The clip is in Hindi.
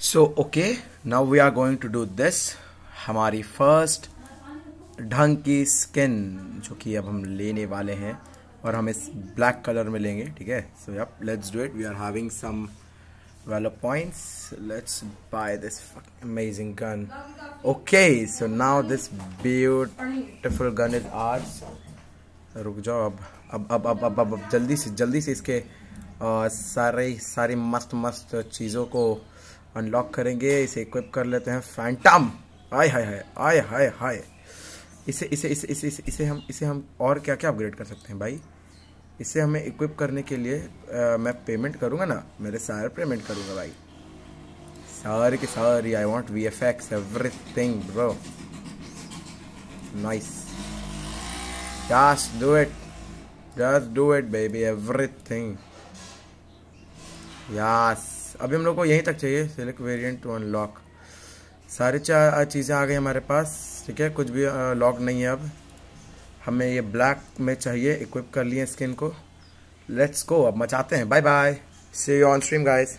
so okay now we are going to do this हमारी फर्स्ट ढंग की स्किन जो कि अब हम लेने वाले हैं और हम इस ब्लैक कलर में लेंगे ठीक है so yup let's do it we are having some velo points let's buy this amazing gun okay so now this beautiful gun is ours रुक जाओ अब अब अब अब अब अब, जल्दी से जल्दी से इसके सारे सारी मस्त मस्त चीज़ों को अनलॉक करेंगे इसे इक्विप कर लेते हैं फैंटम आय हाय हाय आय हाय हाय इसे इसे इसे इसे इसे हम इसे हम और क्या क्या अपग्रेड कर सकते हैं भाई इसे हमें इक्विप करने के लिए आ, मैं पेमेंट करूंगा ना मेरे सारे पेमेंट करूंगा भाई सारे के सारे I want V F X everything bro nice just do it just do it baby everything yes अभी हम लोग को यहीं तक चाहिए सिलेक्ट वेरिएंट टू अनलॉक सारी चार चीज़ें आ गई हमारे पास ठीक है कुछ भी लॉक नहीं है अब हमें ये ब्लैक में चाहिए इक्विप कर लिए स्किन को लेट्स गो अब मचाते हैं bye bye see you on stream guys